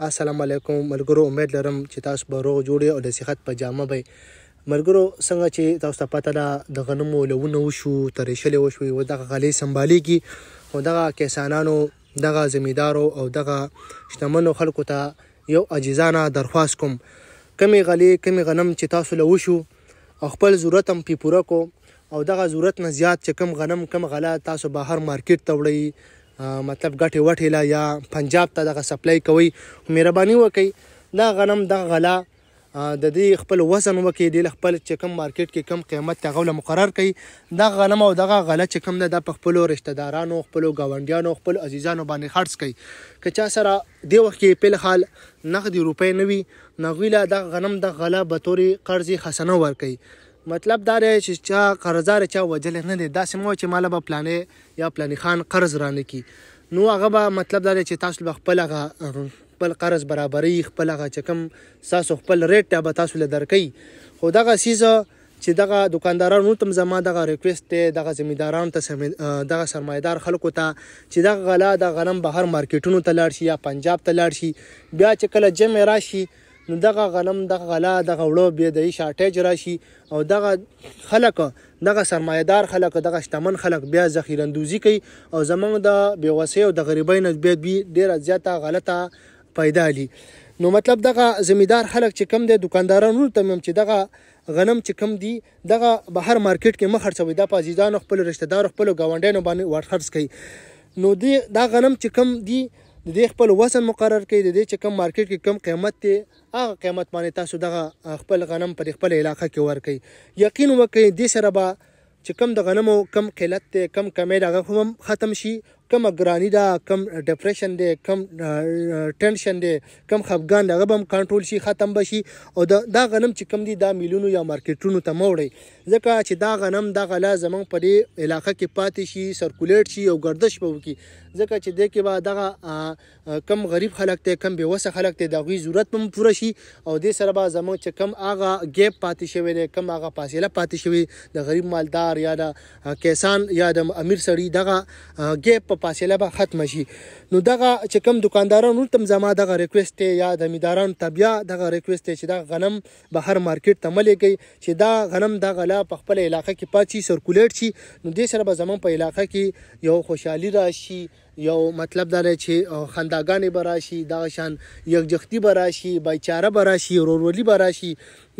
السلام علیکم ملګرو امید لرم چې تاسو به روغ جوړی او د صحت په جامه به ملګرو څنګه چې تاسو ته پته ده د غنمو لونه وشو ترېشلې وشو او دغه غلې سمبالیږي او دغه کسانانو دغه زمیدارو او دغه شتمنو خلکو ته یو عجیزانه درخواست کوم کمی غلې کمی غنم چې تاسو له وشو خپل ضرورت هم پی پوره کو او دغه ضرورت نه زیات چې کم غنم کم غلا تاسو بهر مارکیټ ته وړئ مطلب ګټه وټه لا یا پنجاب ته دغه سپلای کوي مهرباني وکړي دا غنم د غلا د دې خپل وزن وکي د خپل چکم مارکیټ کې کم قیمت ته غوله مقرر کړي دا غنم او دغه غله چکم نه د خپل رشتہ دارانو خپل گاونډیانو خپل عزیزانو باندې خرج کړي که چا سره دی وخت کې په حال نقد روپې نوي نغویله د غنم د غله به توري قرضې حسنه ور کوي مطلب دا دی چې چا قرضدار چا وجل نه دی داسې مو چې مال به پلانې یا پلانې خان قرض رانه کی نو هغه به مطلب دا دی چې تاسو به خپل هغه خپل قرض برابرۍ خپل هغه چکم ساسو خپل ریټ ته به تاسو له درکې خو دغه سیزه چې دغه دکاندارانو تم زما دغه ریکوست دی دغه زمیندارانو ته سمید... دغه سرمایدار خلکو ته چې دغه غلا د غنم بهر مارکیټونو ته لاړ شي یا پنجاب ته لاړ شي بیا چې کله جمع راشي نو دغه غنم دغه غلا دغه وړو به د شارټیج راشي او دغه خلک دغه سرمایدار خلک دغه شتمن خلک بیا ذخیرندوزی کوي او زمونږ د بیوسۍ او د غریبۍ نه بیا ډیره زیاته غلطه پیدا لی نو مطلب دغه زمیدار خلک چې کم دی دکاندارانو ته مم چې دغه غنم چې کم دی دغه بهر مارکیټ کې مخ خرڅوي دا په عزیزانو خپل رشتہ دار خپل گاونډیانو باندې ورخرڅ کوي نو دی دا غنم چې کم دی د دې خپل وزن مقرر کړئ د دې چې کم مارکیټ کې کم قیمت دی هغه قیمت باندې تاسو دغه خپل غنم پر خپل علاقه کې ورکړئ یقین وکړئ دې سره به چې کم د غنمو کم قلت دی کم کمی دغه هم ختم شي کم ګرانی دا کم ډیپریشن دی کم ټینشن دی کم خفګان دغه بم کنټرول شي ختم بشي او دا غنم چې کم دی دا میلیونو یا مارکیټونو ته موړي ځکه چې دا غنم د غلا زمون په دې علاقه کې پاتې شي سرکولیټ شي او گردش به وکي ځکه چې د کې به دغه کم غریب خلک ته کم بیوسه خلک ته د غوي ضرورت هم پوره شي او د سره به زمون چې کم اغه ګیپ پاتې شوی دی کم اغه فاصله پاتې شوی د غریب مالدار یا د کیسان یا د امیر سړی دغه ګیپ فاصله به ختم شي نو دغه چې کوم دکاندارانو تم زما دغه ریکوست یا زمیدارانو ته بیا دغه ریکوست چې دا غنم به هر مارکیټ ته ملګي چې دا غنم د غلا په خپل علاقې کې پاتې سرکولیټ شي نو دې سره به زمون په علاقې کې یو خوشحالي راشي یو مطلب دا چې خنداګانې به راشي دغه شان یکجختي به راشي بایچاره به راشي ورورولي به راشي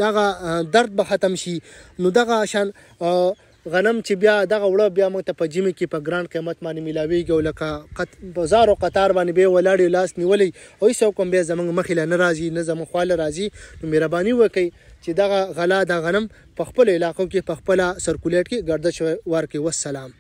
دغه درد به ختم شي نو دغه شان آ, غنم چې بیا دغه وړه بیا موږ ته په جیمه کې په ګران قیمت باندې ملاویږي او لکه بازار او قطار باندې به ولاړې لاس نیولې او هیڅ کوم به زمنګ مخې له ناراضي نه زموږ خواله راضي نو مهرباني وکړئ چې دغه غلا د غنم په خپل علاقو کې په خپل سرکولیټ کې ګرځش ورکي والسلام